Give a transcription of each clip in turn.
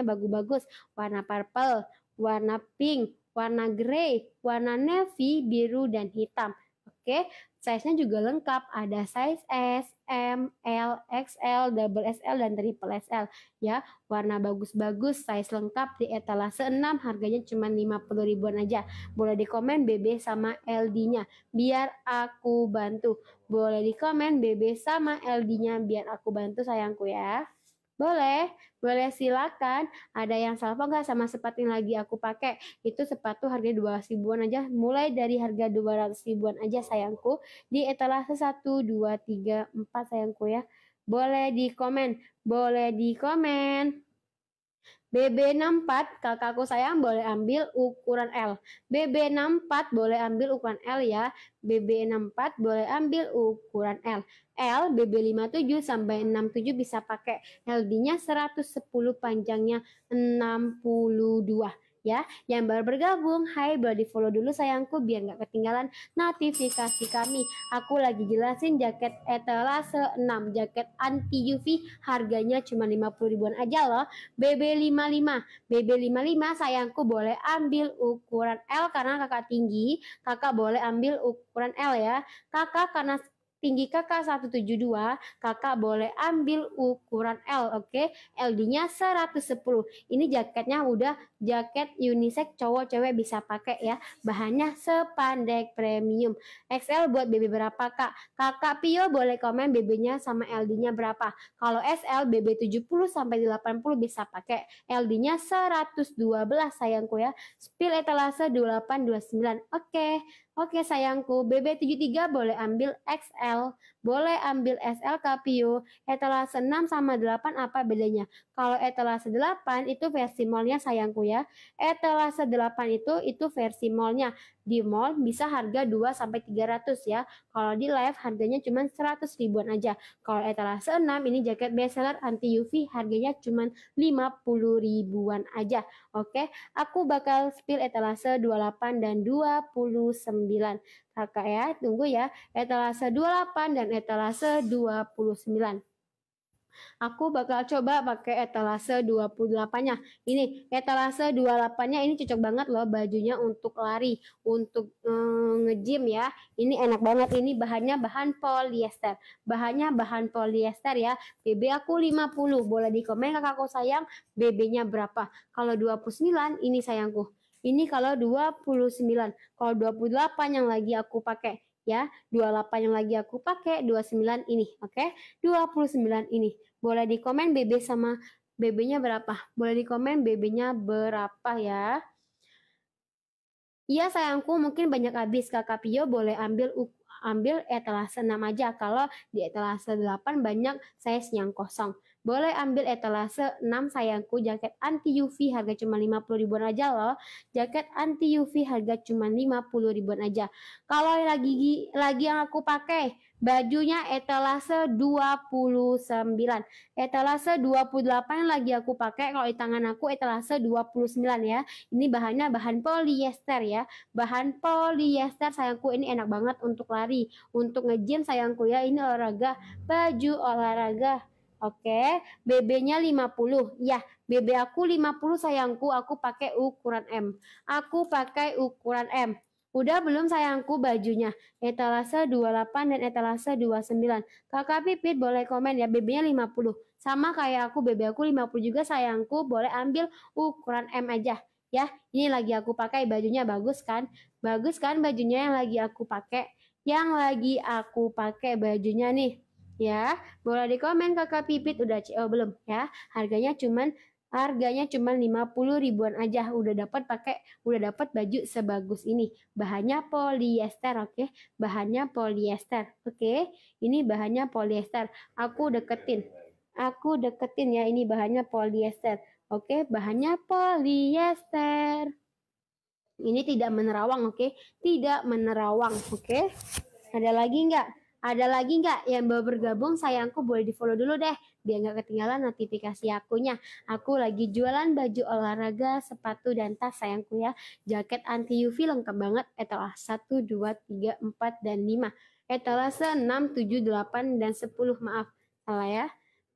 warnanya bagus-bagus. Warna purple, warna pink, warna grey, warna navy, biru, dan hitam. Oke, size-nya juga lengkap. Ada size S, M, L, XL, double SL, dan triple SL. Ya, warna bagus-bagus, size lengkap di etalase 6, harganya cuma 50 ribuan aja. Boleh di komen BB sama LD-nya, biar aku bantu. Boleh di komen BB sama LD-nya, biar aku bantu sayangku ya. Boleh, boleh silakan. Ada yang salvo nggak sama sepatu yang lagi aku pakai? Itu sepatu harga ratus ribuan aja. Mulai dari harga dua ratus ribuan aja sayangku. Di etalase satu dua tiga empat sayangku ya. Boleh di komen, boleh di komen. BB64 kakakku sayang boleh ambil ukuran L. BB64 boleh ambil ukuran L ya. BB64 boleh ambil ukuran L. L BB57 sampai 67 bisa pakai. LD-nya 110 panjangnya 62 ya. Yang baru bergabung, hai boleh di follow dulu sayangku biar nggak ketinggalan notifikasi kami. Aku lagi jelasin jaket etalase 6, jaket anti UV harganya cuma 50 ribuan aja loh. BB55, BB55 sayangku boleh ambil ukuran L karena kakak tinggi, kakak boleh ambil ukuran L ya. Kakak karena tinggi kakak 172, kakak boleh ambil ukuran L, oke? Okay? LD-nya 110. Ini jaketnya udah jaket unisex cowok cewek bisa pakai ya. Bahannya sepandek premium. XL buat BB berapa, Kak? Kakak Pio boleh komen BB-nya sama LD-nya berapa. Kalau SL BB 70 sampai 80 bisa pakai. LD-nya 112 sayangku ya. Spill etalase 2829. Oke. Okay. Oke sayangku, BB73 boleh ambil XL boleh ambil SLK etelah etalase 6 sama 8 apa bedanya? Kalau etalase 8 itu versi molnya sayangku ya. Etalase 8 itu itu versi molnya. Di mall bisa harga 2 sampai 300 ya. Kalau di live harganya cuma 100 ribuan aja. Kalau etalase 6 ini jaket bestseller anti UV harganya cuma 50 ribuan aja. Oke, aku bakal spill etalase 28 dan 29. Kak ya, tunggu ya. Etalase 28 dan etalase 29. Aku bakal coba pakai etalase 28-nya. Ini etalase 28-nya ini cocok banget loh bajunya untuk lari, untuk mm, eh, nge ya. Ini enak banget ini bahannya bahan polyester. Bahannya bahan polyester ya. BB aku 50. Boleh di komen kakakku sayang BB-nya berapa? Kalau 29 ini sayangku. Ini kalau 29. Kalau 28 yang lagi aku pakai ya. 28 yang lagi aku pakai 29 ini, oke? Okay? 29 ini. Boleh di komen BB sama BB-nya berapa? Boleh di komen BB-nya berapa ya? Iya sayangku mungkin banyak habis kakak Pio boleh ambil ambil etalase 6 aja kalau di etalase 8 banyak size yang kosong. Boleh ambil etalase 6 sayangku, jaket anti UV harga cuma 50 ribuan aja loh. Jaket anti UV harga cuma 50 ribuan aja. Kalau lagi lagi yang aku pakai bajunya etalase 29. Etalase 28 yang lagi aku pakai kalau di tangan aku etalase 29 ya. Ini bahannya bahan polyester ya. Bahan polyester sayangku ini enak banget untuk lari, untuk nge-gym sayangku ya. Ini olahraga, baju olahraga Oke, BB-nya 50. Ya, BB aku 50 sayangku, aku pakai ukuran M. Aku pakai ukuran M. Udah belum sayangku bajunya? Etalase 28 dan etalase 29. Kakak Pipit boleh komen ya, BB-nya 50. Sama kayak aku, BB aku 50 juga sayangku, boleh ambil ukuran M aja. Ya, ini lagi aku pakai bajunya bagus kan? Bagus kan bajunya yang lagi aku pakai? Yang lagi aku pakai bajunya nih ya. Boleh di komen Kakak Pipit udah CO oh, belum ya? Harganya cuman Harganya lima 50 ribuan aja udah dapat pakai udah dapat baju sebagus ini. Bahannya polyester, oke? Okay? Bahannya polyester, oke? Okay? Ini bahannya polyester. Aku deketin. Aku deketin ya ini bahannya polyester. Oke, okay? bahannya polyester. Ini tidak menerawang, oke? Okay? Tidak menerawang, oke? Okay? Ada lagi nggak? Ada lagi nggak yang baru bergabung? Sayangku boleh di follow dulu deh, biar nggak ketinggalan notifikasi akunya. Aku lagi jualan baju olahraga, sepatu dan tas sayangku ya. Jaket anti UV lengkap banget, etalah satu, dua, tiga, empat dan 5. Etalase 6, 7, 8, dan 10, maaf. Salah ya.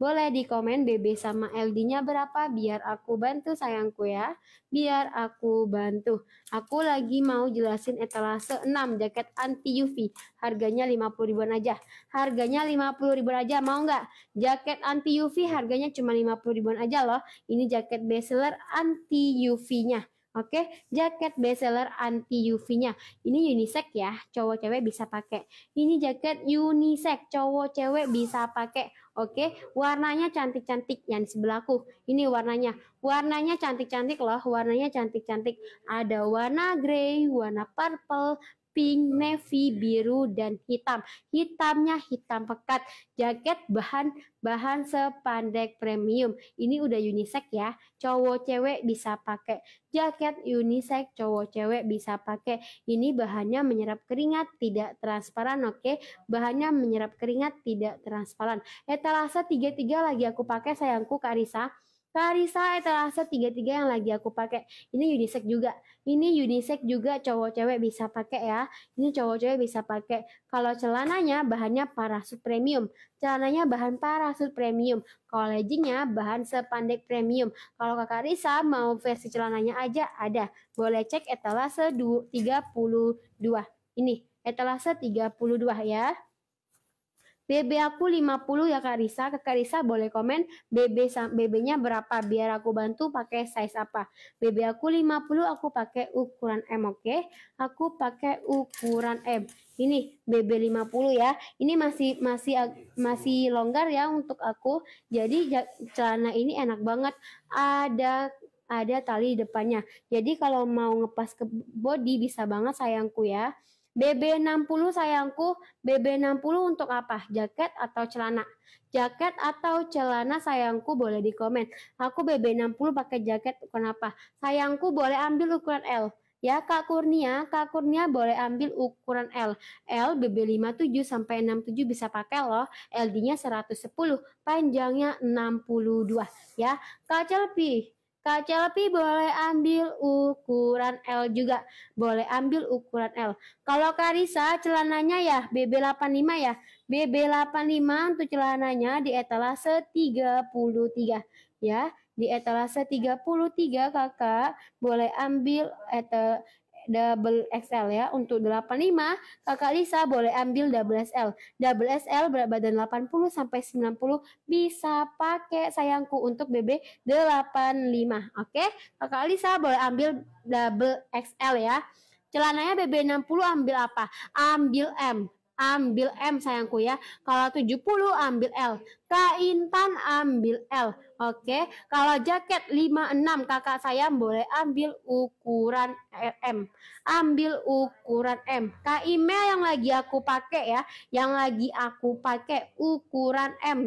Boleh di komen BB sama LD-nya berapa biar aku bantu sayangku ya. Biar aku bantu. Aku lagi mau jelasin etalase 6 jaket anti UV. Harganya 50 ribuan aja. Harganya 50 ribuan aja mau nggak? Jaket anti UV harganya cuma 50 ribuan aja loh. Ini jaket bestseller anti UV-nya. Oke, okay? jaket bestseller anti UV-nya. Ini unisex ya, cowok cewek bisa pakai. Ini jaket unisex, cowok cewek bisa pakai. Oke, warnanya cantik-cantik yang sebelahku. Ini warnanya. Warnanya cantik-cantik loh, warnanya cantik-cantik. Ada warna grey, warna purple, pink, navy, biru, dan hitam. Hitamnya hitam pekat. Jaket bahan bahan sepandek premium. Ini udah unisex ya. Cowok cewek bisa pakai. Jaket unisex cowok cewek bisa pakai. Ini bahannya menyerap keringat, tidak transparan, oke? Okay? Bahannya menyerap keringat, tidak transparan. Etalase 33 lagi aku pakai sayangku Karisa. Risa, etalase eh, tiga-tiga yang lagi aku pakai. Ini unisex juga. Ini unisex juga cowok cewek bisa pakai ya. Ini cowok cewek bisa pakai. Kalau celananya bahannya parasut premium. Celananya bahan parasut premium. Kalau leggingnya bahan sepandek premium. Kalau Kakak Risa mau versi celananya aja ada. Boleh cek etalase tiga puluh dua. Ini etalase tiga puluh dua ya. BB aku 50 ya Kak Risa. Kak Risa boleh komen BB BB-nya berapa biar aku bantu pakai size apa. BB aku 50 aku pakai ukuran M oke. Okay? Aku pakai ukuran M. Ini BB 50 ya. Ini masih masih masih longgar ya untuk aku. Jadi celana ini enak banget. Ada ada tali depannya. Jadi kalau mau ngepas ke body bisa banget sayangku ya. BB60 sayangku, BB60 untuk apa? Jaket atau celana? Jaket atau celana sayangku boleh dikomen. Aku BB60 pakai jaket kenapa? Sayangku boleh ambil ukuran L. Ya Kak Kurnia, Kak Kurnia boleh ambil ukuran L. L BB57 sampai 67 bisa pakai loh. LD-nya 110, panjangnya 62 ya. Kak Celpi, Kaca boleh ambil ukuran L juga. Boleh ambil ukuran L. Kalau Karisa celananya ya BB85 ya. BB85 untuk celananya di etalase 33 ya. Di etalase 33 kakak boleh ambil etal double XL ya. Untuk 85, Kakak Lisa boleh ambil double SL. Double SL berat badan 80 sampai 90 bisa pakai sayangku untuk BB 85. Oke, Kakak Lisa boleh ambil double XL ya. Celananya BB 60 ambil apa? Ambil M ambil M sayangku ya. Kalau 70 ambil L. Kak Intan ambil L. Oke, kalau jaket 56 kakak saya boleh ambil ukuran M. Ambil ukuran M. Kak Ime yang lagi aku pakai ya, yang lagi aku pakai ukuran M.